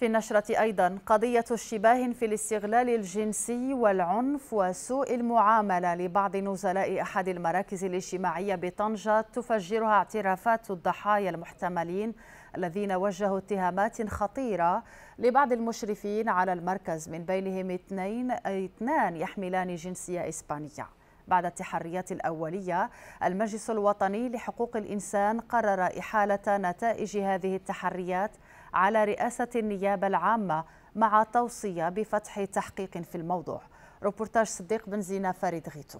في النشرة أيضا قضية الشباه في الاستغلال الجنسي والعنف وسوء المعاملة لبعض نزلاء أحد المراكز الاجتماعية بطنجة تفجرها اعترافات الضحايا المحتملين الذين وجهوا اتهامات خطيرة لبعض المشرفين على المركز من بينهم اثنين, اثنان يحملان جنسية إسبانية بعد التحريات الأولية المجلس الوطني لحقوق الإنسان قرر إحالة نتائج هذه التحريات على رئاسة النيابة العامة مع توصية بفتح تحقيق في الموضوع روبورتاج صديق بن زينة فريد غيتو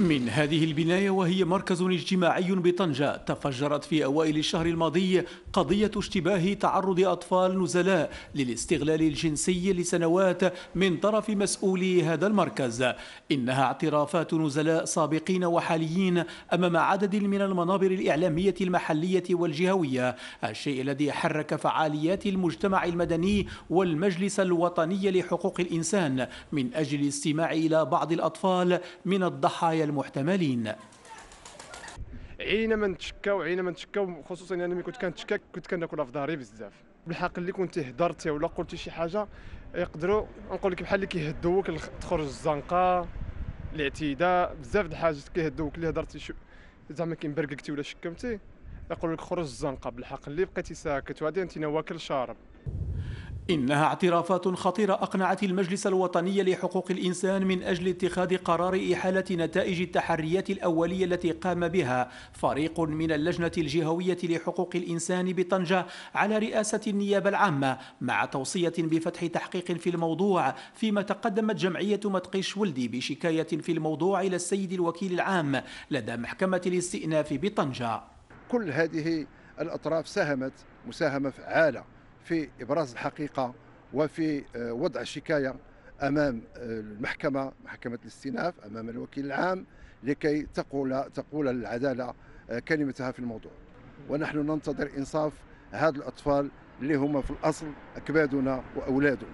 من هذه البناية وهي مركز اجتماعي بطنجة تفجرت في أوائل الشهر الماضي قضية اشتباه تعرض أطفال نزلاء للاستغلال الجنسي لسنوات من طرف مسؤولي هذا المركز إنها اعترافات نزلاء سابقين وحاليين أمام عدد من المنابر الإعلامية المحلية والجهوية الشيء الذي حرك فعاليات المجتمع المدني والمجلس الوطني لحقوق الإنسان من أجل الاستماع إلى بعض الأطفال من الضحايا المحتملين عينا من تشكاو عينا من تشكاو خصوصا انا يعني ملي كنت كنتشكا كنت كناكل في ظهري بزاف بالحق اللي كنت هضرت ولا قلتي شي حاجه يقدروا نقول لك بحال اللي كيهدوك تخرج الزنقه الاعتداء بزاف د الحاجات كيهدوك اللي هضرتي شو زعما كيمبرقلتي ولا شكمتي يقول لك خرج الزنقه بالحق اللي بقيتي ساكت وهذه انت واكل شارب إنها اعترافات خطيرة أقنعت المجلس الوطني لحقوق الإنسان من أجل اتخاذ قرار إحالة نتائج التحريات الأولية التي قام بها فريق من اللجنة الجهوية لحقوق الإنسان بطنجة على رئاسة النيابة العامة مع توصية بفتح تحقيق في الموضوع فيما تقدمت جمعية متقيش ولدي بشكاية في الموضوع إلى السيد الوكيل العام لدى محكمة الاستئناف بطنجة كل هذه الأطراف ساهمت مساهمة فعالة في ابراز الحقيقه وفي آه، وضع شكايه امام آه، المحكمه محكمه الاستئناف امام الوكيل العام لكي تقول تقول العداله آه، كلمتها في الموضوع ونحن ننتظر انصاف هذه الاطفال اللي هما في الاصل اكبادنا واولادنا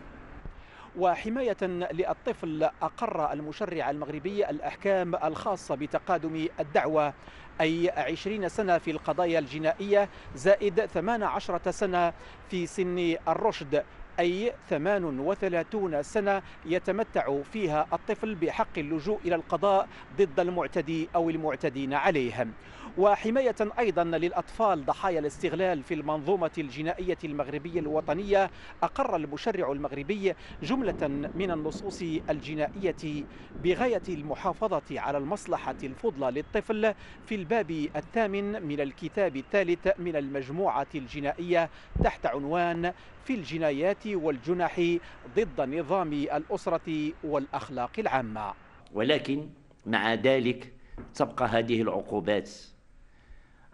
وحماية للطفل أقر المشرع المغربي الأحكام الخاصة بتقادم الدعوة أي 20 سنة في القضايا الجنائية زائد 18 سنة في سن الرشد أي 38 سنة يتمتع فيها الطفل بحق اللجوء إلى القضاء ضد المعتدي أو المعتدين عليهم وحماية أيضا للأطفال ضحايا الاستغلال في المنظومة الجنائية المغربية الوطنية أقر المشرع المغربي جملة من النصوص الجنائية بغاية المحافظة على المصلحة الفضلى للطفل في الباب الثامن من الكتاب الثالث من المجموعة الجنائية تحت عنوان في الجنايات والجنح ضد نظام الأسرة والأخلاق العامة ولكن مع ذلك تبقى هذه العقوبات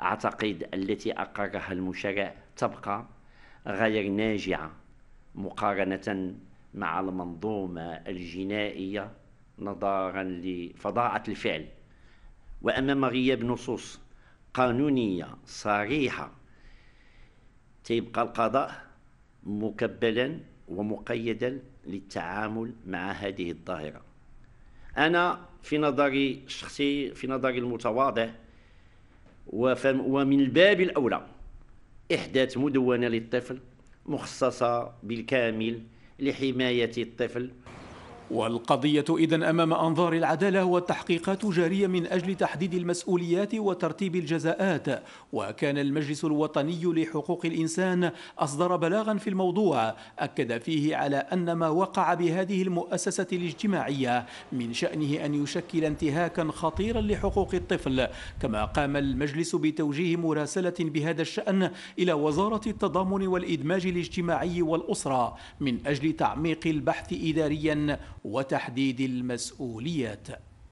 أعتقد التي أقرها المشرع تبقى غير ناجعة مقارنة مع المنظومة الجنائية نظرا لفظاعة الفعل وأمام غياب نصوص قانونية صريحة تيبقى القضاء مكبلا ومقيدا للتعامل مع هذه الظاهرة أنا في نظري الشخصي في نظري المتواضع ومن الباب الأولى إحداث مدونة للطفل مخصصة بالكامل لحماية الطفل والقضية إذا أمام أنظار العدالة والتحقيقات جارية من أجل تحديد المسؤوليات وترتيب الجزاءات وكان المجلس الوطني لحقوق الإنسان أصدر بلاغا في الموضوع أكد فيه على أن ما وقع بهذه المؤسسة الاجتماعية من شأنه أن يشكل انتهاكا خطيرا لحقوق الطفل كما قام المجلس بتوجيه مراسلة بهذا الشأن إلى وزارة التضامن والإدماج الاجتماعي والأسرة من أجل تعميق البحث إداريا وتحديد المسؤوليات